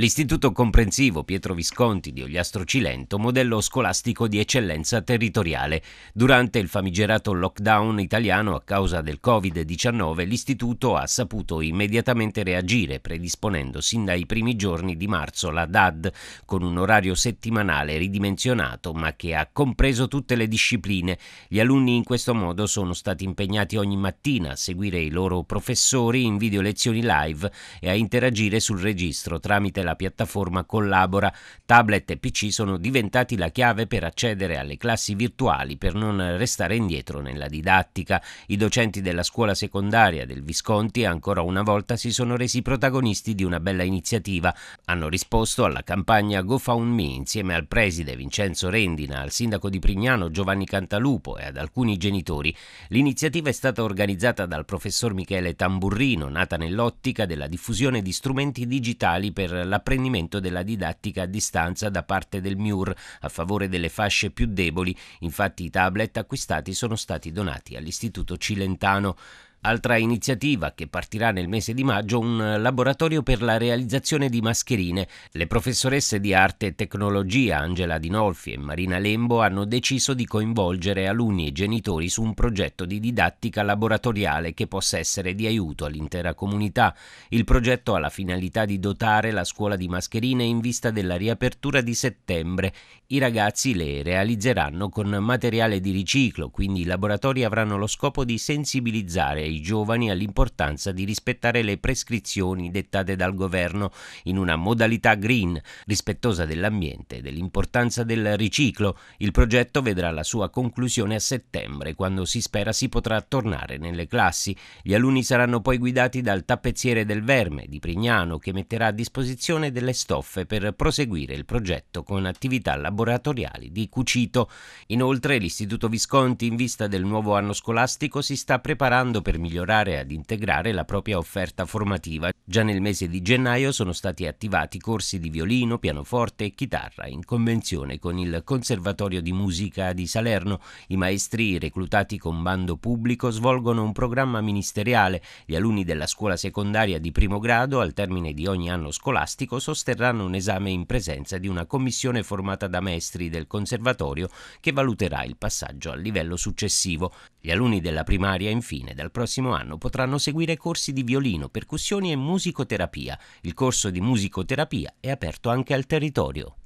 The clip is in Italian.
L'Istituto Comprensivo Pietro Visconti di Ogliastro Cilento, modello scolastico di eccellenza territoriale. Durante il famigerato lockdown italiano a causa del Covid-19, l'istituto ha saputo immediatamente reagire, predisponendo sin dai primi giorni di marzo la DAD con un orario settimanale ridimensionato, ma che ha compreso tutte le discipline. Gli alunni in questo modo sono stati impegnati ogni mattina a seguire i loro professori in video lezioni live e a interagire sul registro tramite la la piattaforma collabora, tablet e PC sono diventati la chiave per accedere alle classi virtuali per non restare indietro nella didattica. I docenti della scuola secondaria del Visconti ancora una volta si sono resi protagonisti di una bella iniziativa. Hanno risposto alla campagna GoFundMe insieme al preside Vincenzo Rendina, al sindaco di Prignano Giovanni Cantalupo e ad alcuni genitori. L'iniziativa è stata organizzata dal professor Michele Tamburrino, nata nell'ottica della diffusione di strumenti digitali per la l'apprendimento della didattica a distanza da parte del MIUR a favore delle fasce più deboli. Infatti i tablet acquistati sono stati donati all'Istituto Cilentano. Altra iniziativa che partirà nel mese di maggio un laboratorio per la realizzazione di mascherine. Le professoresse di arte e tecnologia Angela Dinolfi e Marina Lembo hanno deciso di coinvolgere alunni e genitori su un progetto di didattica laboratoriale che possa essere di aiuto all'intera comunità. Il progetto ha la finalità di dotare la scuola di mascherine in vista della riapertura di settembre. I ragazzi le realizzeranno con materiale di riciclo, quindi i laboratori avranno lo scopo di sensibilizzare i giovani all'importanza di rispettare le prescrizioni dettate dal governo in una modalità green, rispettosa dell'ambiente e dell'importanza del riciclo. Il progetto vedrà la sua conclusione a settembre, quando si spera si potrà tornare nelle classi. Gli alunni saranno poi guidati dal tappezziere del Verme di Prignano, che metterà a disposizione delle stoffe per proseguire il progetto con attività laboratoriali di cucito. Inoltre l'Istituto Visconti, in vista del nuovo anno scolastico, si sta preparando per migliorare e ad integrare la propria offerta formativa. Già nel mese di gennaio sono stati attivati corsi di violino, pianoforte e chitarra in convenzione con il Conservatorio di Musica di Salerno. I maestri reclutati con bando pubblico svolgono un programma ministeriale. Gli alunni della scuola secondaria di primo grado, al termine di ogni anno scolastico, sosterranno un esame in presenza di una commissione formata da maestri del Conservatorio che valuterà il passaggio al livello successivo. Gli alunni della primaria, infine, dal prossimo prossimo anno potranno seguire corsi di violino, percussioni e musicoterapia. Il corso di musicoterapia è aperto anche al territorio.